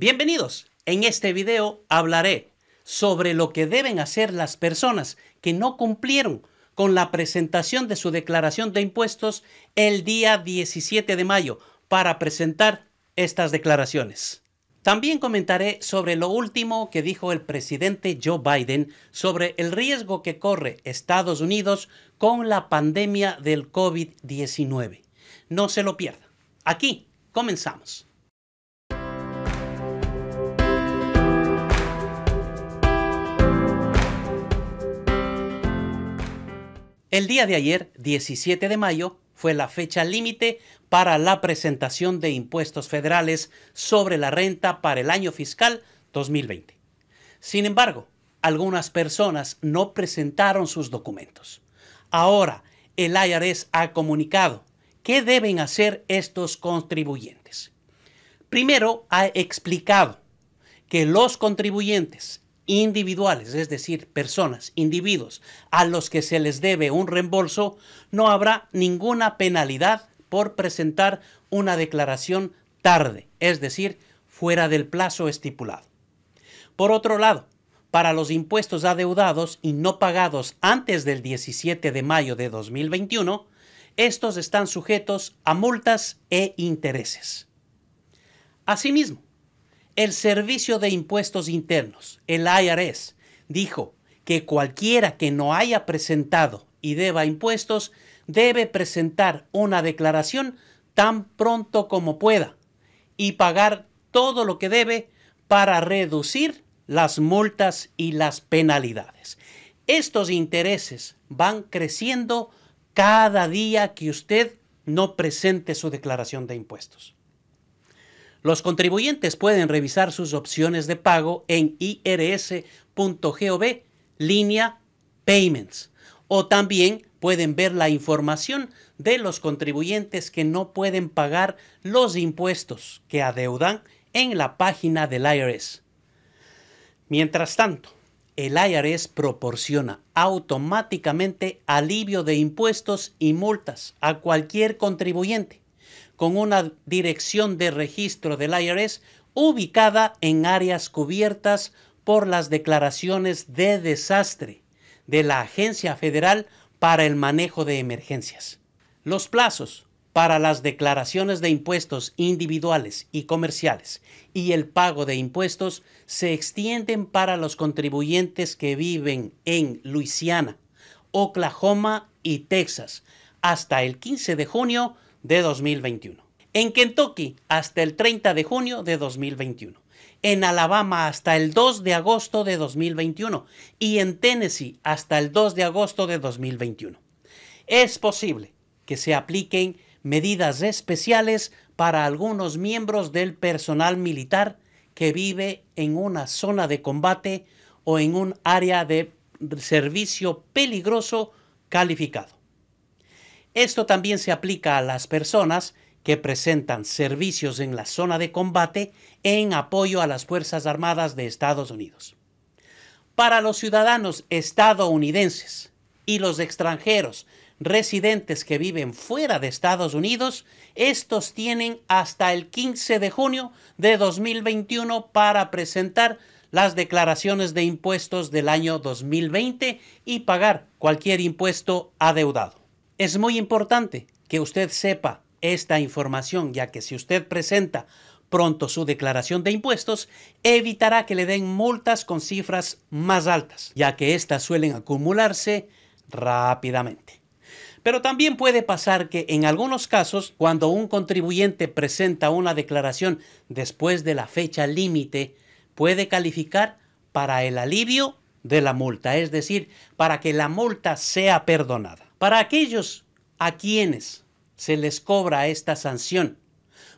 Bienvenidos. En este video hablaré sobre lo que deben hacer las personas que no cumplieron con la presentación de su declaración de impuestos el día 17 de mayo para presentar estas declaraciones. También comentaré sobre lo último que dijo el presidente Joe Biden sobre el riesgo que corre Estados Unidos con la pandemia del COVID-19. No se lo pierda. Aquí comenzamos. El día de ayer, 17 de mayo, fue la fecha límite para la presentación de impuestos federales sobre la renta para el año fiscal 2020. Sin embargo, algunas personas no presentaron sus documentos. Ahora, el IRS ha comunicado qué deben hacer estos contribuyentes. Primero, ha explicado que los contribuyentes individuales, es decir, personas, individuos, a los que se les debe un reembolso, no habrá ninguna penalidad por presentar una declaración tarde, es decir, fuera del plazo estipulado. Por otro lado, para los impuestos adeudados y no pagados antes del 17 de mayo de 2021, estos están sujetos a multas e intereses. Asimismo, el Servicio de Impuestos Internos, el IRS, dijo que cualquiera que no haya presentado y deba impuestos debe presentar una declaración tan pronto como pueda y pagar todo lo que debe para reducir las multas y las penalidades. Estos intereses van creciendo cada día que usted no presente su declaración de impuestos. Los contribuyentes pueden revisar sus opciones de pago en irs.gov línea payments o también pueden ver la información de los contribuyentes que no pueden pagar los impuestos que adeudan en la página del IRS. Mientras tanto, el IRS proporciona automáticamente alivio de impuestos y multas a cualquier contribuyente con una dirección de registro del IRS ubicada en áreas cubiertas por las declaraciones de desastre de la Agencia Federal para el Manejo de Emergencias. Los plazos para las declaraciones de impuestos individuales y comerciales y el pago de impuestos se extienden para los contribuyentes que viven en Luisiana, Oklahoma y Texas hasta el 15 de junio de 2021. En Kentucky hasta el 30 de junio de 2021. En Alabama hasta el 2 de agosto de 2021. Y en Tennessee hasta el 2 de agosto de 2021. Es posible que se apliquen medidas especiales para algunos miembros del personal militar que vive en una zona de combate o en un área de servicio peligroso calificado. Esto también se aplica a las personas que presentan servicios en la zona de combate en apoyo a las Fuerzas Armadas de Estados Unidos. Para los ciudadanos estadounidenses y los extranjeros residentes que viven fuera de Estados Unidos, estos tienen hasta el 15 de junio de 2021 para presentar las declaraciones de impuestos del año 2020 y pagar cualquier impuesto adeudado. Es muy importante que usted sepa esta información, ya que si usted presenta pronto su declaración de impuestos, evitará que le den multas con cifras más altas, ya que éstas suelen acumularse rápidamente. Pero también puede pasar que en algunos casos, cuando un contribuyente presenta una declaración después de la fecha límite, puede calificar para el alivio de la multa, es decir, para que la multa sea perdonada. Para aquellos a quienes se les cobra esta sanción,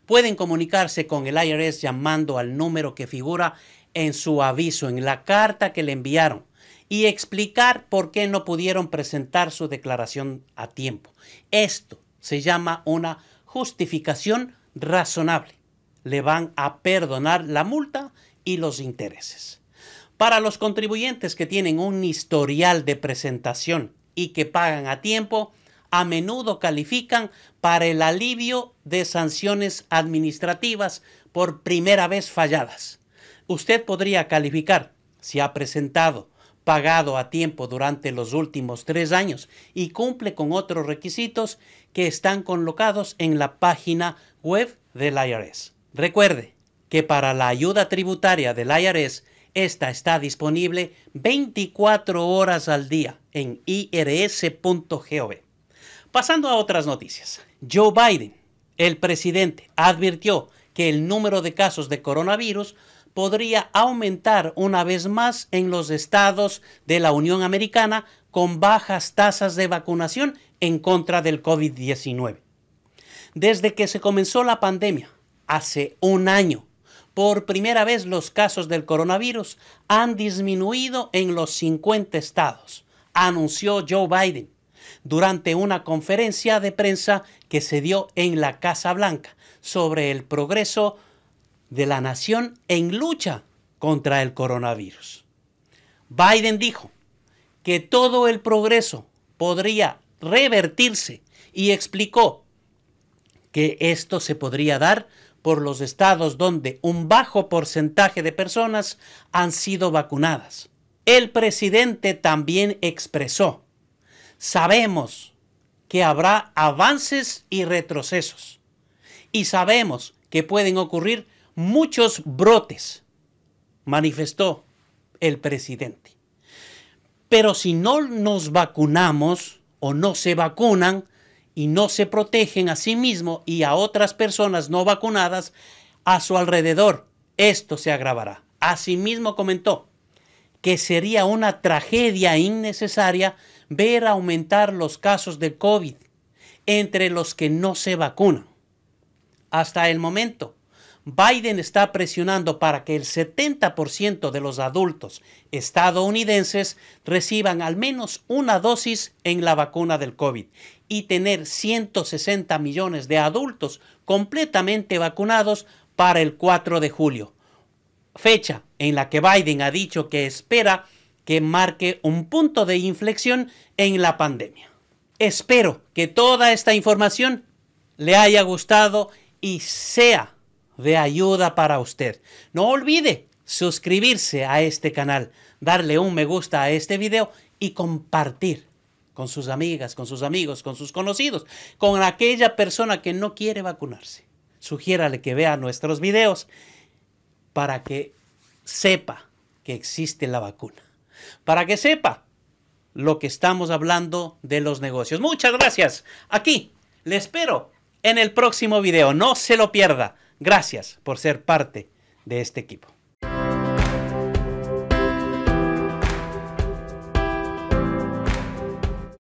pueden comunicarse con el IRS llamando al número que figura en su aviso, en la carta que le enviaron, y explicar por qué no pudieron presentar su declaración a tiempo. Esto se llama una justificación razonable. Le van a perdonar la multa y los intereses. Para los contribuyentes que tienen un historial de presentación y que pagan a tiempo, a menudo califican para el alivio de sanciones administrativas por primera vez falladas. Usted podría calificar si ha presentado, pagado a tiempo durante los últimos tres años y cumple con otros requisitos que están colocados en la página web del IRS. Recuerde que para la ayuda tributaria del IRS esta está disponible 24 horas al día en irs.gov. Pasando a otras noticias. Joe Biden, el presidente, advirtió que el número de casos de coronavirus podría aumentar una vez más en los estados de la Unión Americana con bajas tasas de vacunación en contra del COVID-19. Desde que se comenzó la pandemia, hace un año, por primera vez los casos del coronavirus han disminuido en los 50 estados, anunció Joe Biden durante una conferencia de prensa que se dio en la Casa Blanca sobre el progreso de la nación en lucha contra el coronavirus. Biden dijo que todo el progreso podría revertirse y explicó que esto se podría dar por los estados donde un bajo porcentaje de personas han sido vacunadas. El presidente también expresó, sabemos que habrá avances y retrocesos y sabemos que pueden ocurrir muchos brotes, manifestó el presidente. Pero si no nos vacunamos o no se vacunan, y no se protegen a sí mismo y a otras personas no vacunadas a su alrededor, esto se agravará. Asimismo comentó que sería una tragedia innecesaria ver aumentar los casos de COVID entre los que no se vacunan. Hasta el momento, Biden está presionando para que el 70% de los adultos estadounidenses reciban al menos una dosis en la vacuna del COVID y tener 160 millones de adultos completamente vacunados para el 4 de julio, fecha en la que Biden ha dicho que espera que marque un punto de inflexión en la pandemia. Espero que toda esta información le haya gustado y sea de ayuda para usted. No olvide suscribirse a este canal, darle un me gusta a este video y compartir con sus amigas, con sus amigos, con sus conocidos, con aquella persona que no quiere vacunarse. Sugiérale que vea nuestros videos para que sepa que existe la vacuna, para que sepa lo que estamos hablando de los negocios. Muchas gracias. Aquí le espero en el próximo video. No se lo pierda. Gracias por ser parte de este equipo.